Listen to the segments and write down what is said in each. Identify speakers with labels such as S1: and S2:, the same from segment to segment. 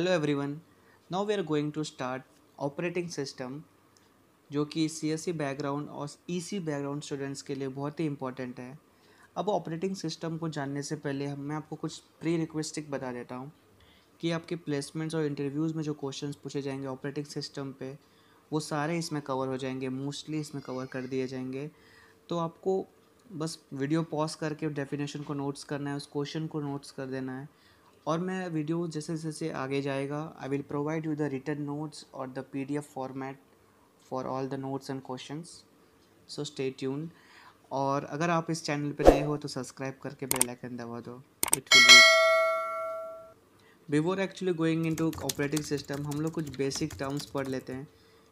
S1: Hello everyone now we are going to start operating system जो कि सी background e और ई background students के लिए बहुत ही इंपॉर्टेंट है अब ऑपरेटिंग सिस्टम को जानने से पहले मैं आपको कुछ प्री रिक्वेस्टिक बता देता हूँ कि आपके प्लेसमेंट्स और इंटरव्यूज़ में जो क्वेश्चन पूछे जाएंगे ऑपरेटिंग सिस्टम पे वो सारे इसमें कवर हो जाएंगे मोस्टली इसमें कवर कर दिए जाएंगे तो आपको बस वीडियो पॉज करके डेफिनेशन को नोट्स करना है उस क्वेश्चन को नोट्स कर देना है और मैं वीडियो जैसे जैसे आगे जाएगा I will provide you the written notes और the P D F format for all the notes and question so stay tune और अगर आप इस चैनल पर नए हो तो सब्सक्राइब करके बेल आइकन दबा दो it will before actually going into operating system हम लोग कुछ बेसिक टर्म्स पढ़ लेते हैं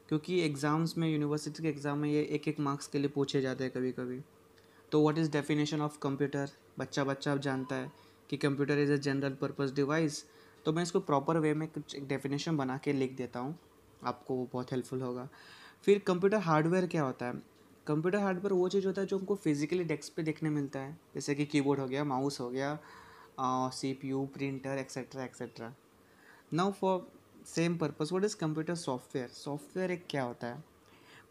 S1: क्योंकि एग्ज़ाम्स में यूनिवर्सिटी के एग्ज़ाम में ये एक एक मार्क्स के लिए पूछे जाते हैं कभी कभी तो what is definition of computer बच्चा बच्चा अब जानता है कि computer is a general purpose device तो मैं इसको प्रॉपर वे में कुछ एक डेफिनेशन बना के लिख देता हूँ आपको वो बहुत हेल्पफुल होगा फिर कंप्यूटर हार्डवेयर क्या होता है कंप्यूटर हार्डवेयर वो चीज़ होता है जो हमको फिजिकली डेस्क पे देखने मिलता है जैसे कि कीबोर्ड हो गया माउस हो गया C P U printer etcetera etcetera now for same purpose what is computer software software एक क्या होता है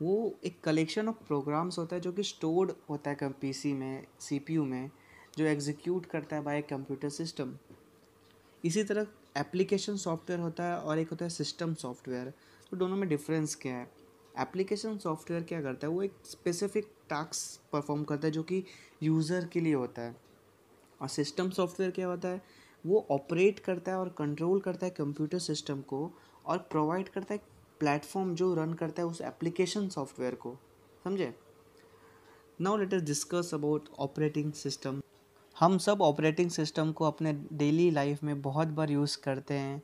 S1: वो एक कलेक्शन ऑफ प्रोग्राम्स होता है जो कि स्टोर्ड होता है पी सी में सी पी यू में जो एग्जीक्यूट करता है बाय कंप्यूटर सिस्टम इसी तरह एप्लीकेशन सॉफ्टवेयर होता है और एक होता है सिस्टम सॉफ्टवेयर तो दोनों में डिफरेंस क्या है एप्लीकेशन सॉफ्टवेयर क्या करता है वो एक स्पेसिफिक टास्क परफॉर्म करता है जो कि यूज़र के लिए होता है और सिस्टम सॉफ्टवेयर क्या होता है वो ऑपरेट करता है और कंट्रोल करता है कंप्यूटर सिस्टम को और प्रोवाइड करता है प्लेटफॉर्म जो रन करता है उस एप्लीकेशन सॉफ्टवेयर को समझे now let us discuss about operating system हम सब ऑपरेटिंग सिस्टम को अपने डेली लाइफ में बहुत बार यूज़ करते हैं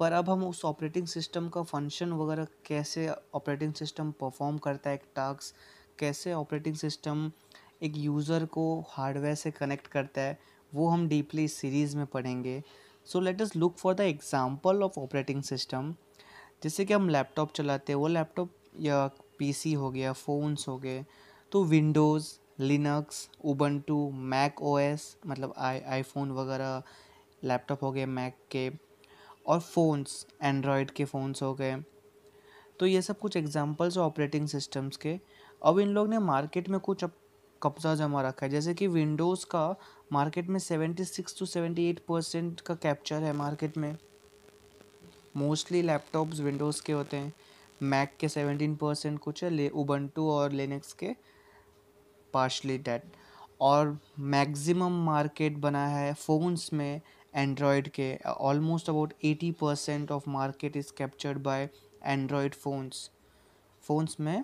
S1: पर अब हम उस ऑपरेटिंग सिस्टम का फंक्शन वगैरह कैसे ऑपरेटिंग सिस्टम परफॉर्म करता है एक टास्क कैसे ऑपरेटिंग सिस्टम एक यूज़र को हार्डवेयर से कनेक्ट करता है वो हम डीपली सीरीज़ में पढ़ेंगे so let us look for the example of operating system जैसे कि हम लैपटॉप चलाते हैं वो लैपटॉप या पीसी हो गया फ़ोन्स हो गए तो Windows Linux Ubuntu Mac OS मतलब आई आईफोन वगैरह लैपटॉप हो गए मैक के और फ़ोन्स एंड्रॉयड के फ़ोन्स हो गए तो ये सब कुछ एग्जाम्पल्स ऑपरेटिंग सिस्टम्स के अब इन लोग ने मार्केट में कुछ अब कब्जा जमा रखा है जैसे कि विंडोज़ का मार्केट में seventy six to seventy eight percent का कैप्चर है मार्केट में मोस्टली लैपटॉप्स विंडोज़ के होते हैं मैक के सेवेंटीन परसेंट कुछ है ले उबंटू और लेनेक्स के पार्शली डेड और मैक्सिमम मार्केट बना है फ़ोन्स में एंड्रॉयड के almost about eighty percent of market is captured by Android phones phones में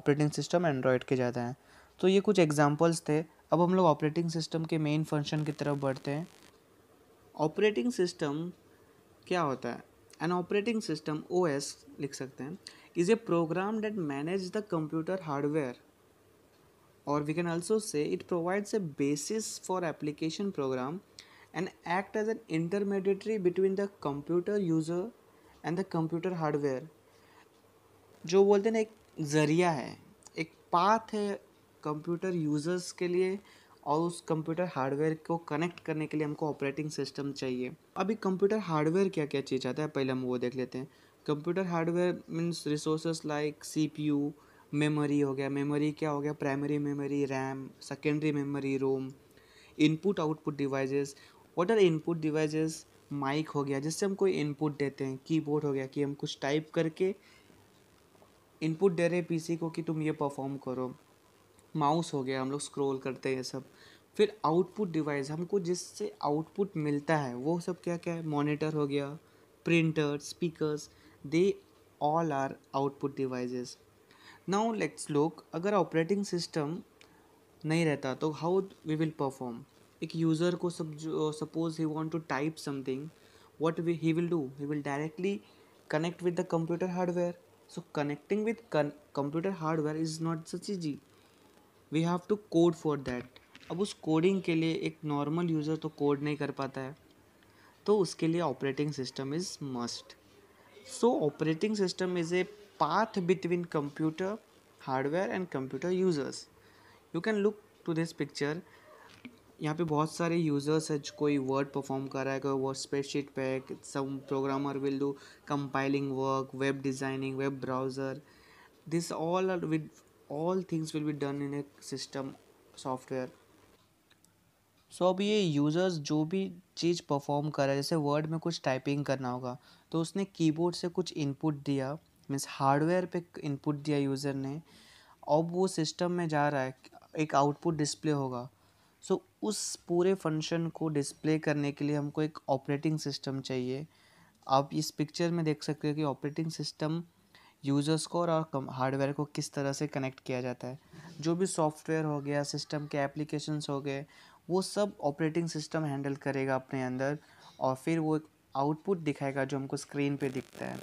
S1: ऑपरेटिंग सिस्टम एंड्रॉयड के ज़्यादा हैं तो ये कुछ एग्जांपल्स थे अब हम लोग ऑपरेटिंग सिस्टम के मेन फंक्शन की तरफ बढ़ते हैं ऑपरेटिंग सिस्टम क्या होता है एन ऑपरेटिंग सिस्टम ओ लिख सकते हैं is a program that manage the computer hardware or we can also say it provides a basis for application program and act as an intermediary between the computer user and the computer hardware जो बोलते हैं एक ज़रिया है एक path है computer users के लिए और उस कंप्यूटर हार्डवेयर को कनेक्ट करने के लिए हमको ऑपरेटिंग सिस्टम चाहिए अभी कंप्यूटर हार्डवेयर क्या क्या चीज़ आता है पहले हम वो देख लेते हैं computer hardware means resources like C P U memory हो गया मेमोरी क्या हो गया primary memory RAM secondary memory ROM input output devices what are input devices mic हो गया जिससे हम कोई इनपुट देते हैं कीबोर्ड हो गया कि हम कुछ टाइप करके इनपुट दे रहे पीसी को कि तुम ये परफॉर्म करो माउस हो गया हम लोग स्क्रोल करते हैं ये सब फिर आउटपुट डिवाइस हमको जिससे आउटपुट मिलता है वो सब क्या क्या है मॉनिटर हो गया printer speakers they all are output devices now let's look अगर ऑपरेटिंग सिस्टम नहीं रहता तो हाउ वी विल परफॉर्म एक यूज़र को सब suppose he want to type something what we he will do he will directly connect with the computer hardware so connecting with computer hardware is not such easy we have to code for that अब उस coding के लिए एक normal user तो code नहीं कर पाता है तो उसके लिए operating system is must so operating system is a path between computer hardware and computer users. You can look to this picture. यहाँ पे बहुत सारे यूज़र्स है कोई वर्ड परफॉर्म कर रहा है कोई वर्ड स्प्रेडशीट पे some programmer will do compiling work web designing web browser this all are with all things will be done in a system software सो अब ये यूज़र्स जो भी चीज़ परफॉर्म कर रहा है जैसे वर्ड में कुछ टाइपिंग करना होगा तो उसने कीबोर्ड से कुछ इनपुट दिया मीन्स हार्डवेयर पे इनपुट दिया यूज़र ने अब वो सिस्टम में जा रहा है एक आउटपुट डिस्प्ले होगा सो so, उस पूरे फंक्शन को डिस्प्ले करने के लिए हमको एक ऑपरेटिंग सिस्टम चाहिए आप इस पिक्चर में देख सकते हो कि ऑपरेटिंग सिस्टम यूजर्स को और हार्डवेयर को किस तरह से कनेक्ट किया जाता है जो भी सॉफ्टवेयर हो गया सिस्टम के एप्लीकेशंस हो गए वो सब ऑपरेटिंग सिस्टम हैंडल करेगा अपने अंदर और फिर वो एक आउटपुट दिखाएगा जो हमको स्क्रीन पे दिखता है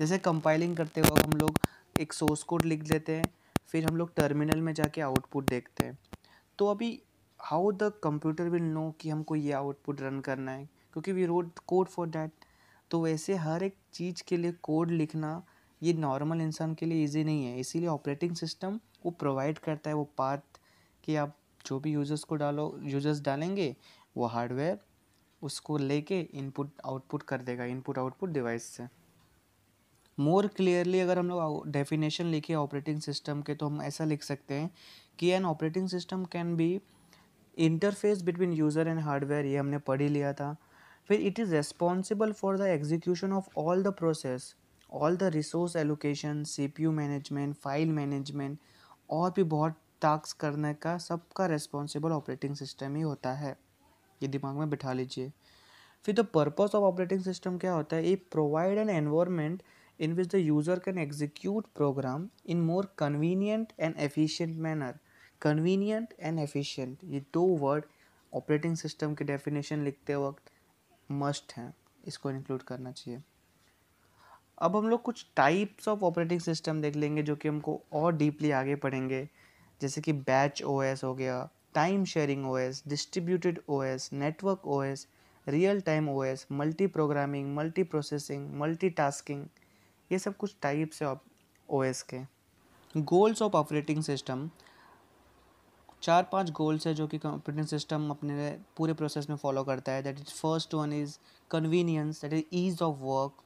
S1: जैसे कंपाइलिंग करते वक्त हम लोग एक सोर्स कोड लिख देते हैं फिर हम लोग टर्मिनल में जाके आउटपुट देखते हैं तो अभी how the computer will know कि हमको ये आउटपुट रन करना है क्योंकि we wrote code for that तो वैसे हर एक चीज़ के लिए कोड लिखना ये नॉर्मल इंसान के लिए इजी नहीं है इसीलिए ऑपरेटिंग सिस्टम वो प्रोवाइड करता है वो पाथ कि आप जो भी यूज़र्स को डालो यूज़र्स डालेंगे वो हार्डवेयर उसको लेके इनपुट आउटपुट कर देगा इनपुट आउटपुट डिवाइस से मोर क्लियरली अगर हम लोग डेफिनेशन लिखे ऑपरेटिंग सिस्टम के तो हम ऐसा लिख सकते हैं कि an operating system can be interface between user and hardware ये हमने पढ़ ही लिया था फिर it is responsible for the execution of all the process all the resource allocation C P U management file management और भी बहुत टास्क करने का सबका रेस्पॉन्सिबल ऑपरेटिंग सिस्टम ही होता है ये दिमाग में बिठा लीजिए फिर the purpose of operating system क्या होता है ये provide an environment in which the user can execute program in more convenient and efficient manner convenient and efficient ये दो वर्ड ऑपरेटिंग सिस्टम के डेफिनेशन लिखते वक्त मस्ट हैं इसको इंक्लूड करना चाहिए अब हम लोग कुछ टाइप्स ऑफ ऑपरेटिंग सिस्टम देख लेंगे जो कि हमको और डीपली आगे पढ़ेंगे जैसे कि बैच ओ एस हो गया time sharing OS distributed O S network O S real time O S multiprogramming multiprocessing multitasking ये सब कुछ टाइप्स है ओ एस के गोल्स ऑफ ऑपरेटिंग सिस्टम चार पांच गोल्स है जो कि ऑपरेटिंग सिस्टम अपने पूरे प्रोसेस में फॉलो करता है that is first one is convenience that is ease of work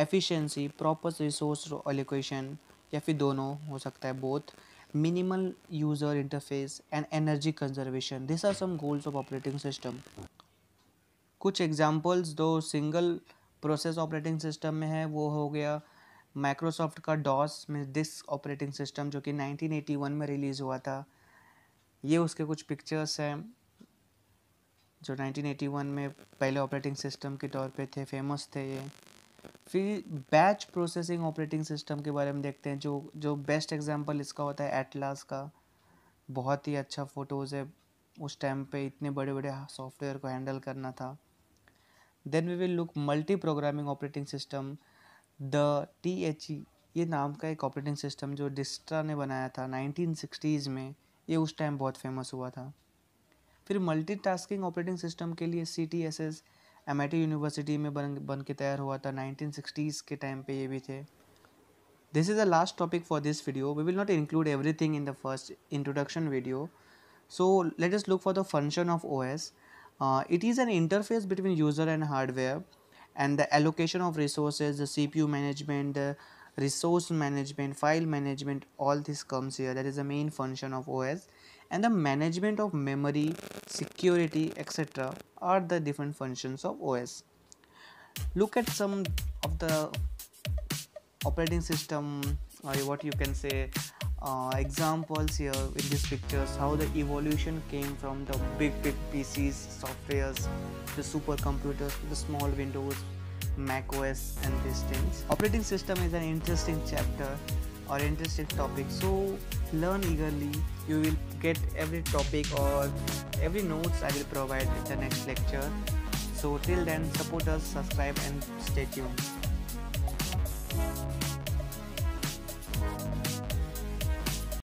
S1: efficiency proper resource allocation या फिर दोनों हो सकता है both minimal user interface and energy conservation this are some goals of operating system कुछ एग्जाम्पल्स दो single प्रोसेस ऑपरेटिंग सिस्टम में है वो हो गया माइक्रोसॉफ्ट का डॉस में दिस ऑपरेटिंग सिस्टम जो कि 1981 में रिलीज़ हुआ था ये उसके कुछ पिक्चर्स हैं जो 1981 में पहले ऑपरेटिंग सिस्टम के तौर पे थे फेमस थे ये फिर बैच प्रोसेसिंग ऑपरेटिंग सिस्टम के बारे में देखते हैं जो जो बेस्ट एग्जांपल इसका होता है एटलास का बहुत ही अच्छा फ़ोटोज़ है उस टाइम पे इतने बड़े बड़े सॉफ्टवेयर को हैंडल करना था then we will look multi programming operating system the T H E ये नाम का एक ऑपरेटिंग सिस्टम जो डिस्ट्रा ने बनाया था नाइनटीन सिक्सटीज़ में ये उस टाइम बहुत फेमस हुआ था फिर मल्टी टास्किंग ऑपरेटिंग सिस्टम के लिए C T S S M I T university में बन बन के तैयार हुआ था नाइनटीन सिक्सटीज़ के टाइम पे ये भी थे this is the last topic for this video we will not include everything in the first introduction video so let us look for the function of O S Uh, it is an interface between user and hardware and the allocation of resources, the CPU management, the uh, resource management, file management, all this comes here. That is the main function of OS and the management of memory, security, etc. are the different functions of OS. Look at some of the operating system or what you can say uh, examples here in these pictures how the evolution came from the big big PCs, softwares, the supercomputers, the small windows, Mac OS and these things. Operating system is an interesting chapter or interesting topic so learn eagerly you will get every topic or every notes I will provide in the next lecture so till then support us subscribe and stay tuned